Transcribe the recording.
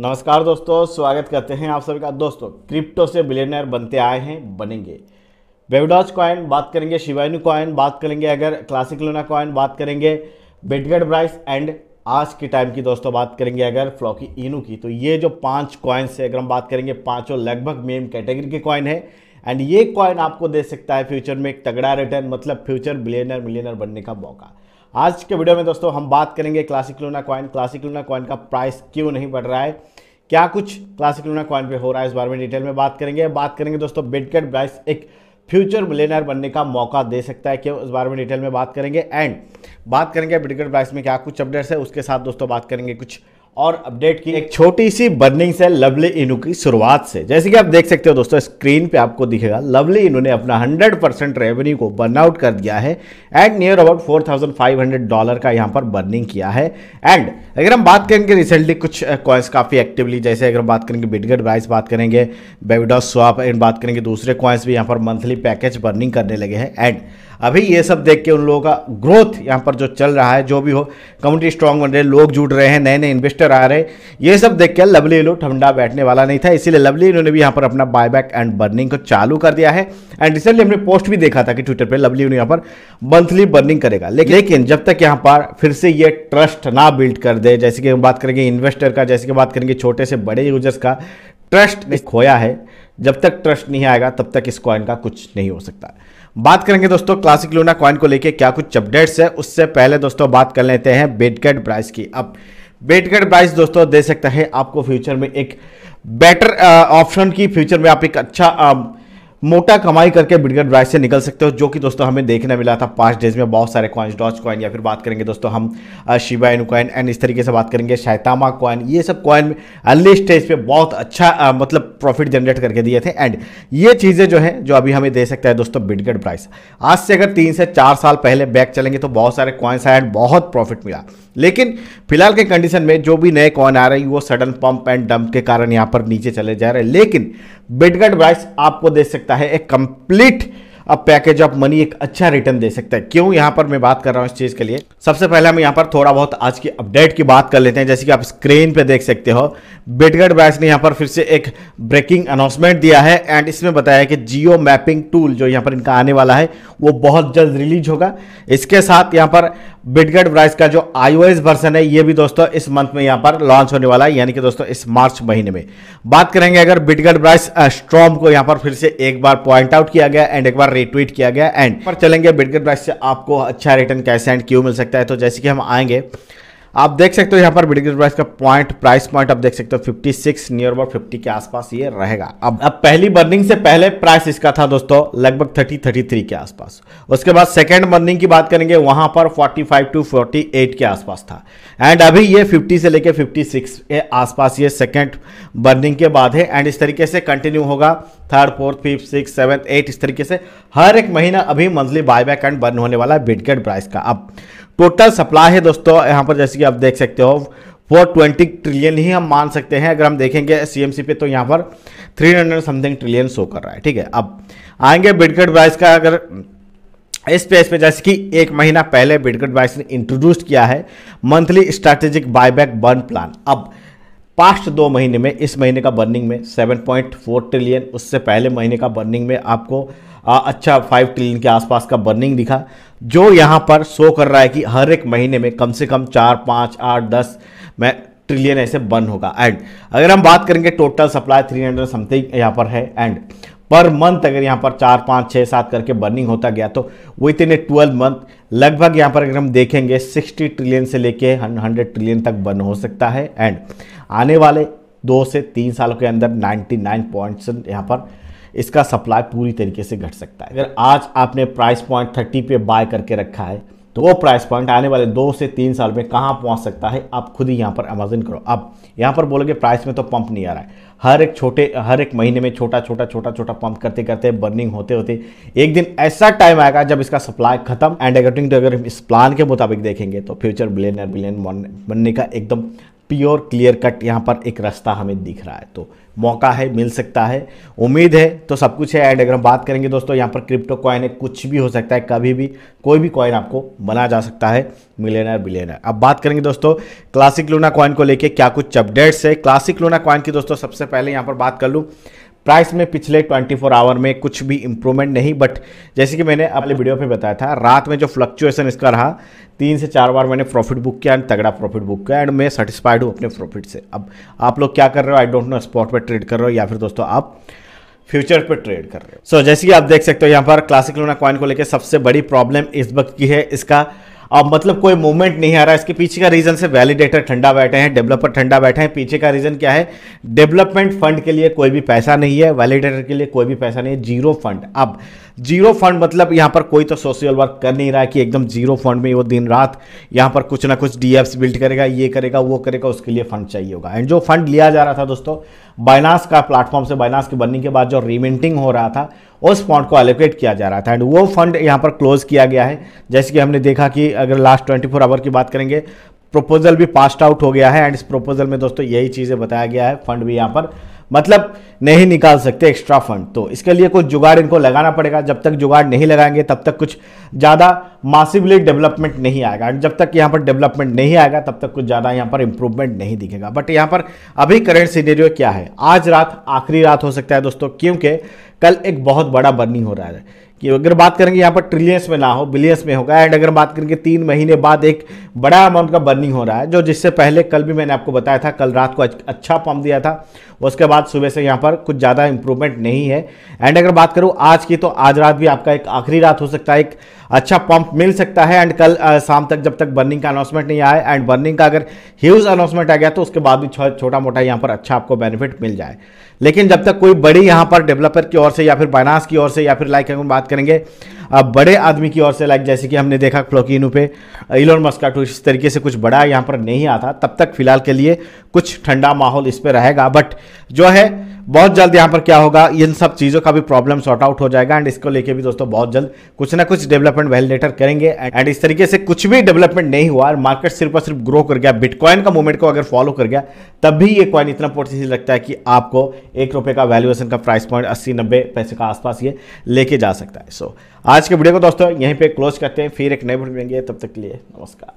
नमस्कार दोस्तों स्वागत करते हैं आप सभी का दोस्तों क्रिप्टो से बिलियनर बनते आए हैं बनेंगे बेवडॉज कॉइन बात करेंगे शिवानी कॉइन बात करेंगे अगर क्लासिक लोना कॉइन बात करेंगे बेटगढ़ ब्राइस एंड आज के टाइम की दोस्तों बात करेंगे अगर फ्लॉकी इनू की तो ये जो पांच कॉइन से अगर हम बात करेंगे पाँचों लगभग मेम कैटेगरी के कॉइन है एंड ये कॉइन आपको दे सकता है फ्यूचर में एक तगड़ा रिटर्न मतलब फ्यूचर बिलियनर मिलियनर बनने का मौका आज के वीडियो में दोस्तों हम बात करेंगे classic Luna coin classic Luna coin का प्राइस क्यों नहीं बढ़ रहा है क्या कुछ क्लासिक लूना कॉइन पे हो रहा है इस बारे में डिटेल में बात करेंगे बात करेंगे दोस्तों बिटकॉइन प्राइस एक फ्यूचर मिलेनर बनने का मौका दे सकता है क्यों इस बारे में डिटेल में बात करेंगे एंड बात करेंगे बिटकॉइन प्राइस में क्या कुछ अपडेट्स है उसके साथ दोस्तों बात करेंगे कुछ और अपडेट की एक छोटी सी बर्निंग सेल लवली इनू की शुरुआत से जैसे कि आप देख सकते हो दोस्तों स्क्रीन पे आपको दिखेगा लवली इनू ने अपना 100 परसेंट रेवेन्यू को बर्नआउट कर दिया है एंड नियर अबाउट 4,500 डॉलर का यहाँ पर बर्निंग किया है एंड अगर हम बात करेंगे रिसेंटली कुछ कॉइन्स काफ़ी एक्टिवली जैसे अगर हम बात करेंगे बिटगेट प्राइस बात करेंगे बेविडॉस स्वाप एंड बात करेंगे दूसरे कॉइन्स भी यहाँ पर मंथली पैकेज बर्निंग करने लगे हैं एंड अभी ये सब देख के उन लोगों का ग्रोथ यहाँ पर जो चल रहा है जो भी हो कम्युनिटी स्ट्रांग बन रहे लोग जुड़ रहे हैं नए नए इन्वेस्टर आ रहे हैं ये सब देख के लवली लो ठंडा बैठने वाला नहीं था इसीलिए लवली इन्होंने भी यहाँ पर अपना बायबैक एंड बर्निंग को चालू कर दिया है एंड रिसेंटली हमने पोस्ट भी देखा था कि ट्विटर पर लवली यहाँ पर मंथली बर्निंग करेगा लेकिन जब तक यहाँ पर फिर से ये ट्रस्ट ना बिल्ड कर दे जैसे कि हम बात करेंगे इन्वेस्टर का जैसे कि बात करेंगे छोटे से बड़े यूजर्स का ट्रस्ट खोया है जब तक ट्रस्ट नहीं आएगा तब तक इस कॉइन का कुछ नहीं हो सकता बात करेंगे दोस्तों क्लासिक लूना कॉइन को लेके क्या कुछ अपडेट्स है उससे पहले दोस्तों बात कर लेते हैं बेटगेट प्राइस की अब बेटगेट प्राइस दोस्तों दे सकता है आपको फ्यूचर में एक बेटर ऑप्शन की फ्यूचर में आप एक अच्छा मोटा कमाई करके बिटकॉइन ड्राइव से निकल सकते हो जो कि दोस्तों हमें देखने मिला था पाँच डेज में बहुत सारे कॉइन्स डॉच कॉइन या फिर बात करेंगे दोस्तों हम शिवा एन कॉइन एंड इस तरीके से बात करेंगे शैतामा कॉइन ये सब कॉइन में अर्ली स्टेज पे बहुत अच्छा आ, मतलब प्रॉफिट जनरेट करके दिए थे एंड ये चीज़ें जो हैं जो अभी हमें दे सकता है दोस्तों बिटकॉइन प्राइस आज से अगर तीन से चार साल पहले बैक चलेंगे तो बहुत सारे कॉइन्स आए एंड बहुत प्रॉफिट मिला लेकिन फिलहाल के कंडीशन में जो भी नए कॉइन आ रहे हैं वो सडन पंप एंड डंप के कारण यहाँ पर नीचे चले जा रहे हैं लेकिन बिटगट ब्राइस आपको दे सकता है एक कंप्लीट अब पैकेज ऑफ मनी एक अच्छा रिटर्न दे सकता है क्यों यहां पर मैं बात कर रहा हूँ इस चीज़ के लिए सबसे पहले हम यहाँ पर थोड़ा बहुत आज की अपडेट की बात कर लेते हैं जैसे कि आप स्क्रीन पे देख सकते हो बिटगढ़ बैच ने यहां पर फिर से एक ब्रेकिंग अनाउंसमेंट दिया है एंड इसमें बताया कि जियो मैपिंग टूल जो यहां पर इनका आने वाला है वो बहुत जल्द रिलीज होगा इसके साथ यहाँ पर बिटगढ़ ब्राइस का जो एस वर्सन है ये भी दोस्तों इस मंथ में यहाँ पर लॉन्च होने वाला है यानी कि दोस्तों इस मार्च महीने में बात करेंगे अगर बिटगढ़ ब्राइस स्ट्रॉम को यहाँ पर फिर से एक बार पॉइंट आउट किया गया एंड एक बार रिट्वीट किया गया एंड पर चलेंगे बिटगेट ब्राइस से आपको अच्छा रिटर्न कैसे एंड क्यों मिल सकता है तो जैसे कि हम आएंगे आप देख सकते हो यहाँ पर बिटकॉइन प्राइस का पॉइंट प्राइस पॉइंट आप देख सकते हो 56 नियर अबाउट 50 के आसपास ये रहेगा अब अब पहली बर्निंग से पहले प्राइस इसका था दोस्तों लगभग 30 33 के आसपास उसके बाद सेकेंड बर्निंग की बात करेंगे वहां पर 45 टू 48 के आसपास था एंड अभी ये 50 से लेके 56 के आसपास ये सेकेंड बर्निंग के बाद है एंड इस तरीके से कंटिन्यू होगा third fourth fifth six seventh eight इस तरीके से हर एक महीना अभी मंथली बायबैक एंड बर्न होने वाला है बिटकॉइन प्राइस का अब टोटल सप्लाई है दोस्तों यहाँ पर जैसे कि आप देख सकते हो वो ट्वेंटी ट्रिलियन ही हम मान सकते हैं अगर हम देखेंगे सी पे तो यहाँ पर three hundred something trillion show कर रहा है ठीक है अब आएंगे बिडकट प्राइस का अगर इस पेज पे जैसे कि एक महीना पहले बिडकट प्राइस ने इंट्रोड्यूस किया है monthly strategic buyback burn plan अब पास्ट दो महीने में इस महीने का बर्निंग में सेवन ट्रिलियन उससे पहले महीने का बर्निंग में आपको आ, अच्छा फाइव ट्रिलियन के आसपास का बर्निंग दिखा जो यहाँ पर शो कर रहा है कि हर एक महीने में कम से कम चार पाँच आठ दस में ट्रिलियन ऐसे बर्न होगा एंड अगर हम बात करेंगे total supply three hundred something यहाँ पर है एंड पर मंथ अगर यहाँ पर चार पाँच छः सात करके बर्निंग होता गया तो within a twelve month लगभग यहाँ पर अगर हम देखेंगे सिक्सटी ट्रिलियन से लेके हंड्रेड ट्रिलियन तक बर्न हो सकता है एंड आने वाले दो से तीन सालों के अंदर नाइन्टी नाइन पॉइंट्स यहाँ पर इसका सप्लाई पूरी तरीके से घट सकता है अगर आज आपने प्राइस पॉइंट थर्टी पे बाय करके रखा है तो वो प्राइस पॉइंट आने वाले दो से तीन साल में कहाँ पहुँच सकता है आप खुद ही यहाँ पर अमेजन करो अब यहाँ पर बोलोगे प्राइस में तो पंप नहीं आ रहा है हर एक छोटे हर एक महीने में छोटा छोटा छोटा छोटा पंप करते करते बर्निंग होते होते एक दिन ऐसा टाइम आएगा जब इसका सप्लाई खत्म एंड अकॉर्डिंग टू अगर इस प्लान के मुताबिक देखेंगे तो फ्यूचर बिलियनर बिलियन बनने का एकदम प्योर क्लियर कट यहाँ पर एक रास्ता हमें दिख रहा है तो मौका है मिल सकता है उम्मीद है तो सब कुछ है एंड अगर हम बात करेंगे दोस्तों यहाँ पर क्रिप्टो कॉइन है कुछ भी हो सकता है कभी भी कोई भी कॉइन आपको बना जा सकता है मिलेनर बिलेनर अब बात करेंगे दोस्तों क्लासिक लूना कॉइन को लेके क्या कुछ अपडेट्स है क्लासिक लूना कॉइन की दोस्तों सबसे पहले यहाँ पर बात कर लूँ प्राइस में पिछले 24 आवर में कुछ भी इम्प्रूवमेंट नहीं बट जैसे कि मैंने अपने वीडियो पे बताया था रात में जो फ्लक्चुएसन इसका रहा तीन से चार बार मैंने प्रॉफिट बुक किया एंड तगड़ा प्रॉफिट बुक किया एंड मैं सेटिस्फाइड हूँ अपने प्रॉफिट से अब आप लोग क्या कर रहे हो आई डोंट नो स्पॉट पर ट्रेड कर रहे हो या फिर दोस्तों आप फ्यूचर पर ट्रेड कर रहे हो सो so, जैसे कि आप देख सकते हो यहाँ पर क्लासिक लोना कॉइन को लेकर सबसे बड़ी प्रॉब्लम इस वक्त की है इसका अब मतलब कोई मूवमेंट नहीं आ रहा इसके पीछे का रीज़न से वैलिडेटर ठंडा बैठे हैं डेवलपर ठंडा बैठे हैं पीछे का रीज़न क्या है डेवलपमेंट फंड के लिए कोई भी पैसा नहीं है वैलिडेटर के लिए कोई भी पैसा नहीं है जीरो फंड अब जीरो फंड मतलब यहाँ पर कोई तो सोशल वर्क कर नहीं रहा है कि एकदम जीरो फंड में वो दिन रात यहाँ पर कुछ ना कुछ डीएफ बिल्ड करेगा ये करेगा वो करेगा उसके लिए फंड चाहिए होगा एंड जो फंड लिया जा रहा था दोस्तों बाइनास का प्लेटफॉर्म से बाइनास की बनने के बाद जो रिमेंटिंग हो रहा था उस फंड को एलोकेट किया जा रहा था एंड वो फंड यहाँ पर क्लोज किया गया है जैसे कि हमने देखा कि अगर लास्ट ट्वेंटी फोर आवर की बात करेंगे प्रपोजल भी पास्ट आउट हो गया है एंड इस प्रपोजल में दोस्तों यही चीज़ें बताया गया है फंड भी यहाँ पर मतलब नहीं निकाल सकते एक्स्ट्रा फंड तो इसके लिए कुछ जुगाड़ इनको लगाना पड़ेगा जब तक जुगाड़ नहीं लगाएंगे तब तक कुछ ज़्यादा मासिवली डेवलपमेंट नहीं आएगा जब तक यहाँ पर डेवलपमेंट नहीं आएगा तब तक कुछ ज़्यादा यहाँ पर इंप्रूवमेंट नहीं दिखेगा बट यहाँ पर अभी करंट सीनेरियो क्या है आज रात आखिरी रात हो सकता है दोस्तों क्योंकि कल एक बहुत बड़ा बर्निंग हो रहा है कि अगर बात करेंगे यहाँ पर ट्रिलियंस में ना हो बिलियंस में होगा एंड अगर बात करेंगे तीन महीने बाद एक बड़ा अमाउंट का बर्निंग हो रहा है जो जिससे पहले कल भी मैंने आपको बताया था कल रात को अच्छा पम्प दिया था उसके बाद सुबह से यहाँ पर कुछ ज़्यादा इंप्रूवमेंट नहीं है एंड अगर बात करूँ आज की तो आज रात भी आपका एक आखिरी रात हो सकता है एक अच्छा पंप मिल सकता है एंड कल शाम तक जब तक बर्निंग का अनाउंसमेंट नहीं आया एंड बर्निंग का अगर ह्यूज अनाउंसमेंट आ गया तो उसके बाद भी छो, छोटा मोटा यहाँ पर अच्छा आपको बेनिफिट मिल जाए लेकिन जब तक कोई बड़ी यहाँ पर डेवलपर की ओर से या फिर बाइनास की ओर से या फिर लाइक हम बात करेंगे बड़े आदमी की ओर से लाइक जैसे कि हमने देखा फ्लोकिनू पे इलोन मस्का टू इस तरीके से कुछ बड़ा यहाँ पर नहीं आता तब तक फिलहाल के लिए कुछ ठंडा माहौल इस पर रहेगा बट जो है बहुत जल्द यहाँ पर क्या होगा इन सब चीज़ों का भी प्रॉब्लम सॉर्ट आउट हो जाएगा एंड इसको लेके भी दोस्तों बहुत जल्द कुछ ना कुछ डेवलपमेंट वैलिडेटर करेंगे एंड इस तरीके से कुछ भी डेवलपमेंट नहीं हुआ और मार्केट सिर्फ और सिर्फ ग्रो कर गया बिटकॉइन का मूवमेंट को अगर फॉलो कर गया तब भी ये कॉइन इतना पोटेंशियल लगता है कि आपको एक रुपये का वैल्यूएशन का प्राइस पॉइंट अस्सी नब्बे पैसे का आसपास ये लेके जा सकता है सो so, आज के वीडियो को दोस्तों यहीं पर क्लोज करते हैं फिर एक नए वीडियो मिलेंगे तब तक के लिए नमस्कार